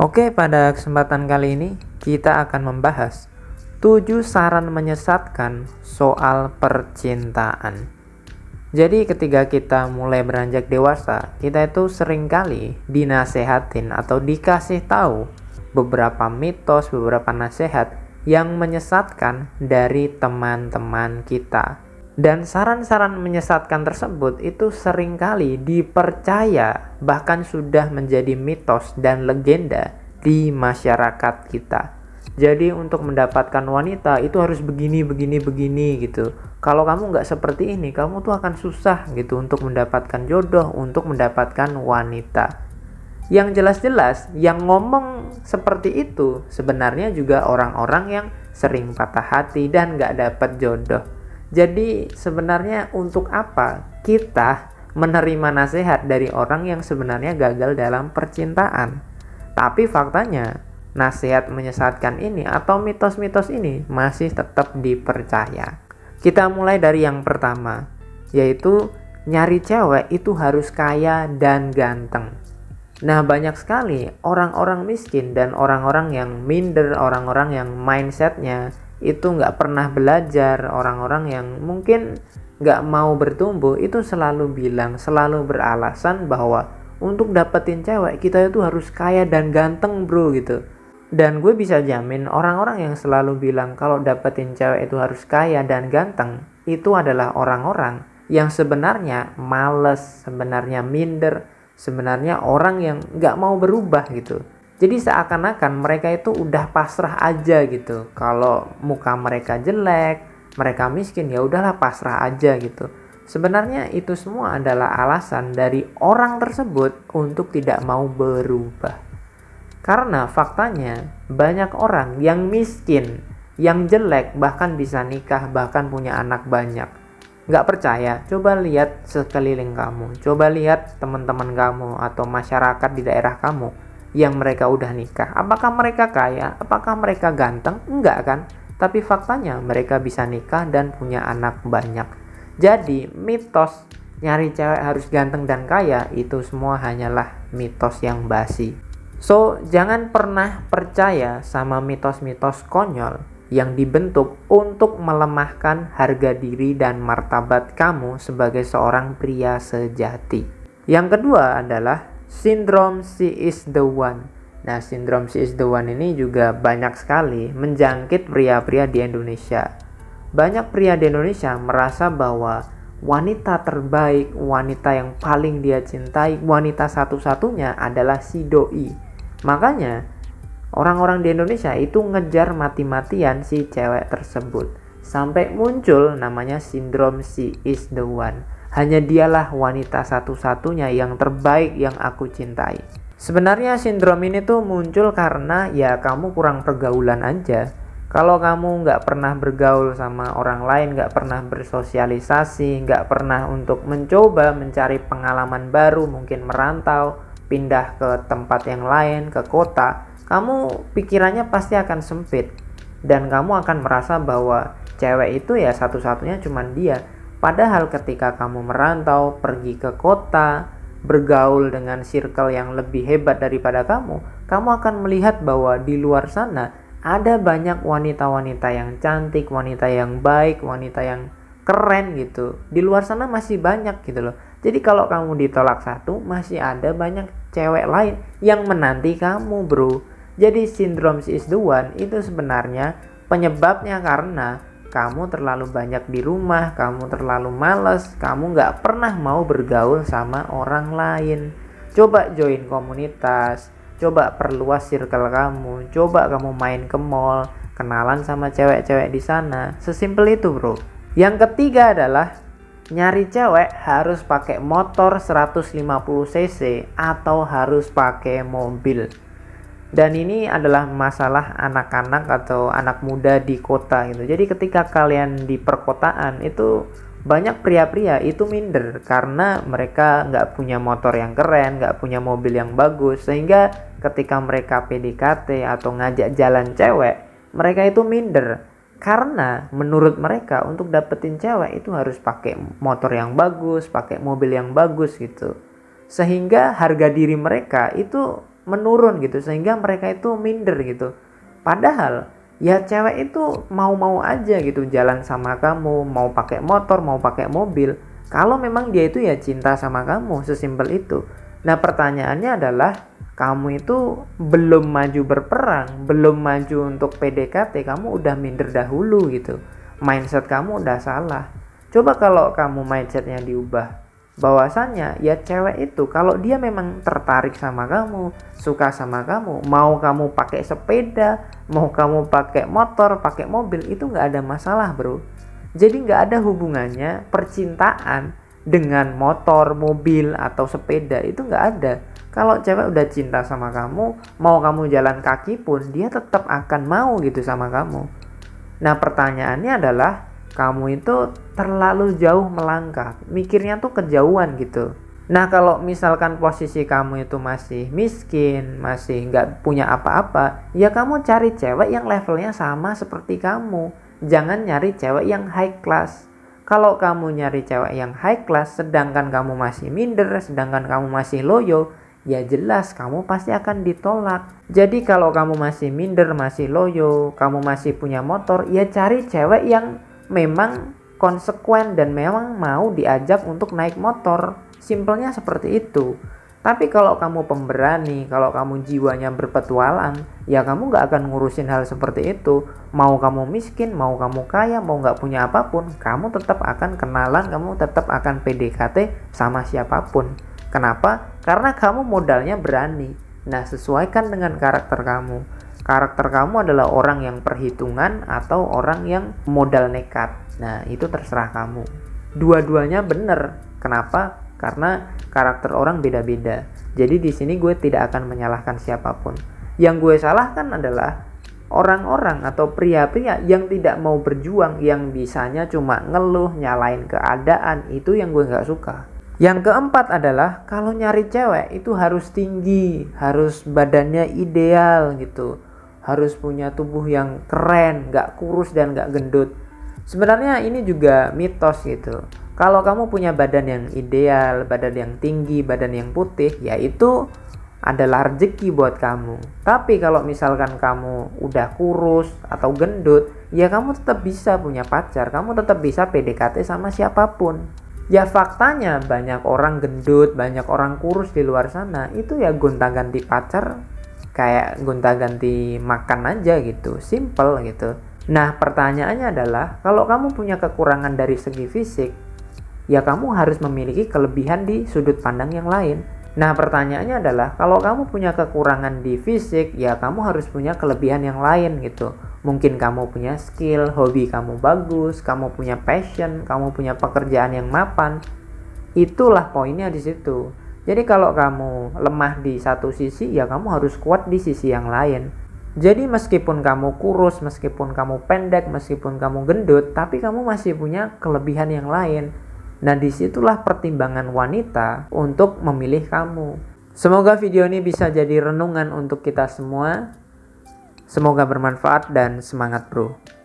Oke, pada kesempatan kali ini kita akan membahas 7 saran menyesatkan soal percintaan. Jadi ketika kita mulai beranjak dewasa, kita itu seringkali dinasehatin atau dikasih tahu beberapa mitos, beberapa nasihat yang menyesatkan dari teman-teman kita. Dan saran-saran menyesatkan tersebut itu seringkali dipercaya bahkan sudah menjadi mitos dan legenda di masyarakat kita. Jadi untuk mendapatkan wanita itu harus begini, begini, begini gitu. Kalau kamu nggak seperti ini, kamu tuh akan susah gitu untuk mendapatkan jodoh, untuk mendapatkan wanita. Yang jelas-jelas, yang ngomong seperti itu sebenarnya juga orang-orang yang sering patah hati dan nggak dapat jodoh jadi sebenarnya untuk apa kita menerima nasihat dari orang yang sebenarnya gagal dalam percintaan? Tapi faktanya nasihat menyesatkan ini atau mitos-mitos ini masih tetap dipercaya. Kita mulai dari yang pertama, yaitu nyari cewek itu harus kaya dan ganteng. Nah, banyak sekali orang-orang miskin dan orang-orang yang minder, orang-orang yang mindsetnya itu nggak pernah belajar orang-orang yang mungkin nggak mau bertumbuh itu selalu bilang selalu beralasan bahwa untuk dapetin cewek kita itu harus kaya dan ganteng bro gitu dan gue bisa jamin orang-orang yang selalu bilang kalau dapetin cewek itu harus kaya dan ganteng itu adalah orang-orang yang sebenarnya males sebenarnya minder sebenarnya orang yang nggak mau berubah gitu jadi seakan-akan mereka itu udah pasrah aja gitu. Kalau muka mereka jelek, mereka miskin, ya udahlah pasrah aja gitu. Sebenarnya itu semua adalah alasan dari orang tersebut untuk tidak mau berubah. Karena faktanya banyak orang yang miskin, yang jelek, bahkan bisa nikah, bahkan punya anak banyak. Nggak percaya, coba lihat sekeliling kamu, coba lihat teman-teman kamu atau masyarakat di daerah kamu yang mereka udah nikah. Apakah mereka kaya? Apakah mereka ganteng? Enggak kan? Tapi faktanya mereka bisa nikah dan punya anak banyak. Jadi mitos nyari cewek harus ganteng dan kaya itu semua hanyalah mitos yang basi. So, jangan pernah percaya sama mitos-mitos konyol yang dibentuk untuk melemahkan harga diri dan martabat kamu sebagai seorang pria sejati. Yang kedua adalah sindrom she is the one. Nah, sindrom she is the one ini juga banyak sekali menjangkit pria-pria di Indonesia. Banyak pria di Indonesia merasa bahwa wanita terbaik, wanita yang paling dia cintai, wanita satu-satunya adalah si doi. Makanya, orang-orang di Indonesia itu ngejar mati-matian si cewek tersebut. Sampai muncul namanya sindrom she is the one hanya dialah wanita satu-satunya yang terbaik yang aku cintai. Sebenarnya sindrom ini tuh muncul karena ya kamu kurang pergaulan aja. Kalau kamu nggak pernah bergaul sama orang lain, nggak pernah bersosialisasi, nggak pernah untuk mencoba mencari pengalaman baru, mungkin merantau, pindah ke tempat yang lain, ke kota, kamu pikirannya pasti akan sempit. Dan kamu akan merasa bahwa cewek itu ya satu-satunya cuman dia Padahal ketika kamu merantau, pergi ke kota, bergaul dengan circle yang lebih hebat daripada kamu, kamu akan melihat bahwa di luar sana ada banyak wanita-wanita yang cantik, wanita yang baik, wanita yang keren gitu. Di luar sana masih banyak gitu loh. Jadi kalau kamu ditolak satu, masih ada banyak cewek lain yang menanti kamu, bro. Jadi sindrom is the one itu sebenarnya penyebabnya karena kamu terlalu banyak di rumah, kamu terlalu males, kamu nggak pernah mau bergaul sama orang lain. Coba join komunitas, coba perluas circle kamu, coba kamu main ke mall, kenalan sama cewek-cewek di sana. Sesimpel itu, bro. Yang ketiga adalah nyari cewek harus pakai motor 150cc atau harus pakai mobil dan ini adalah masalah anak-anak atau anak muda di kota gitu. Jadi ketika kalian di perkotaan itu banyak pria-pria itu minder karena mereka nggak punya motor yang keren, nggak punya mobil yang bagus, sehingga ketika mereka PDKT atau ngajak jalan cewek, mereka itu minder karena menurut mereka untuk dapetin cewek itu harus pakai motor yang bagus, pakai mobil yang bagus gitu, sehingga harga diri mereka itu menurun gitu sehingga mereka itu minder gitu padahal ya cewek itu mau-mau aja gitu jalan sama kamu mau pakai motor mau pakai mobil kalau memang dia itu ya cinta sama kamu sesimpel itu nah pertanyaannya adalah kamu itu belum maju berperang belum maju untuk PDKT kamu udah minder dahulu gitu mindset kamu udah salah coba kalau kamu mindsetnya diubah bahwasannya ya cewek itu kalau dia memang tertarik sama kamu, suka sama kamu, mau kamu pakai sepeda, mau kamu pakai motor, pakai mobil itu nggak ada masalah bro. Jadi nggak ada hubungannya percintaan dengan motor, mobil atau sepeda itu nggak ada. Kalau cewek udah cinta sama kamu, mau kamu jalan kaki pun dia tetap akan mau gitu sama kamu. Nah pertanyaannya adalah kamu itu terlalu jauh melangkah mikirnya tuh kejauhan gitu Nah kalau misalkan posisi kamu itu masih miskin, masih nggak punya apa-apa, ya kamu cari cewek yang levelnya sama seperti kamu. Jangan nyari cewek yang high class. Kalau kamu nyari cewek yang high class, sedangkan kamu masih minder, sedangkan kamu masih loyo, ya jelas kamu pasti akan ditolak. Jadi kalau kamu masih minder, masih loyo, kamu masih punya motor, ya cari cewek yang memang konsekuen dan memang mau diajak untuk naik motor. Simpelnya seperti itu. Tapi kalau kamu pemberani, kalau kamu jiwanya berpetualang, ya kamu nggak akan ngurusin hal seperti itu. Mau kamu miskin, mau kamu kaya, mau nggak punya apapun, kamu tetap akan kenalan, kamu tetap akan PDKT sama siapapun. Kenapa? Karena kamu modalnya berani. Nah, sesuaikan dengan karakter kamu karakter kamu adalah orang yang perhitungan atau orang yang modal nekat. Nah, itu terserah kamu. Dua-duanya benar. Kenapa? Karena karakter orang beda-beda. Jadi di sini gue tidak akan menyalahkan siapapun. Yang gue salahkan adalah orang-orang atau pria-pria yang tidak mau berjuang, yang bisanya cuma ngeluh, nyalain keadaan, itu yang gue nggak suka. Yang keempat adalah kalau nyari cewek itu harus tinggi, harus badannya ideal gitu harus punya tubuh yang keren, gak kurus dan gak gendut. Sebenarnya ini juga mitos gitu. Kalau kamu punya badan yang ideal, badan yang tinggi, badan yang putih, yaitu itu adalah rezeki buat kamu. Tapi kalau misalkan kamu udah kurus atau gendut, ya kamu tetap bisa punya pacar, kamu tetap bisa PDKT sama siapapun. Ya faktanya banyak orang gendut, banyak orang kurus di luar sana, itu ya gonta-ganti pacar kayak gonta-ganti makan aja gitu, simple gitu. Nah, pertanyaannya adalah kalau kamu punya kekurangan dari segi fisik, ya kamu harus memiliki kelebihan di sudut pandang yang lain. Nah, pertanyaannya adalah kalau kamu punya kekurangan di fisik, ya kamu harus punya kelebihan yang lain gitu. Mungkin kamu punya skill, hobi kamu bagus, kamu punya passion, kamu punya pekerjaan yang mapan. Itulah poinnya di situ. Jadi kalau kamu lemah di satu sisi, ya kamu harus kuat di sisi yang lain. Jadi meskipun kamu kurus, meskipun kamu pendek, meskipun kamu gendut, tapi kamu masih punya kelebihan yang lain. Nah disitulah pertimbangan wanita untuk memilih kamu. Semoga video ini bisa jadi renungan untuk kita semua. Semoga bermanfaat dan semangat bro.